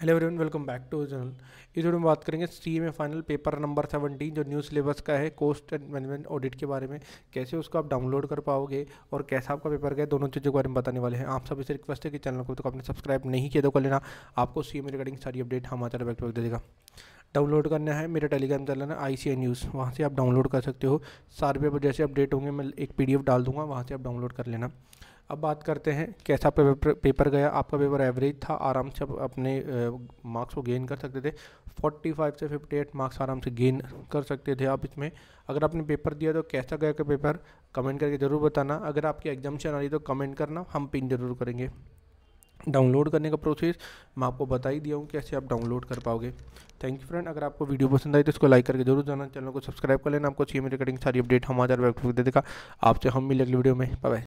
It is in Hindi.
hello everyone welcome back to general इस वीडियो में बात करेंगे सी में फाइनल पेपर नंबर सेवनटीन जो न्यू सिलेबस का है कोस्ट एंड मैनेजमेंट ऑडिट के बारे में कैसे उसको आप डाउनलोड कर पाओगे और कैसा आपका पेपर गया दोनों चीज़ों के बारे में बताने वाले हैं आप सब इसे रिक्वेस्ट है कि चैनल को तो आपने सब्सक्राइब नहीं किया तो कर लेना आपको सी में रिगार्डिंग सारी अपडेट हमारा चैनल बैक दे देगा डाउनलोड करना है मेरा टेलीग्राम चैनल है आई सी न्यूज़ वहाँ से आप डाउनलोड कर सकते हो सारे पेपर जैसे अपडेट होंगे मैं एक पी डाल दूँगा वहाँ से आप डाउनलोड कर लेना अब बात करते हैं कैसा पेपर पेपर गया आपका पेपर एवरेज था आराम से आप अपने मार्क्स को गेन कर सकते थे 45 से 58 मार्क्स आराम से गेन कर सकते थे आप इसमें अगर आपने पेपर दिया तो कैसा गया का पेपर कमेंट करके ज़रूर बताना अगर आपकी एग्जामेशन आ रही तो कमेंट करना हम पिन ज़रूर करेंगे डाउनलोड करने का प्रोसेस मैं आपको बता ही दिया हूँ कैसे आप डाउनलोड कर पाओगे थैंक यू फ्रेंड अगर आपको वीडियो पसंद आई तो इसको लाइक करके जरूर जाना चैनल को सब्सक्राइब कर लेना आपको सी मेरे रिकॉर्डिंग सारी अपडेट हमारे वेबसाइट देखा आपसे हम मिले अगली वीडियो में बाय